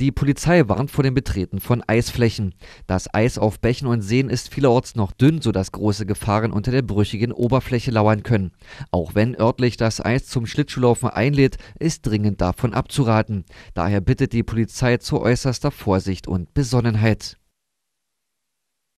Die Polizei warnt vor dem Betreten von Eisflächen. Das Eis auf Bächen und Seen ist vielerorts noch dünn, sodass große Gefahren unter der brüchigen Oberfläche lauern können. Auch wenn örtlich das Eis zum Schlittschuhlaufen einlädt, ist dringend davon abzuraten. Daher bittet die Polizei zu äußerster Vorsicht und Besonnenheit.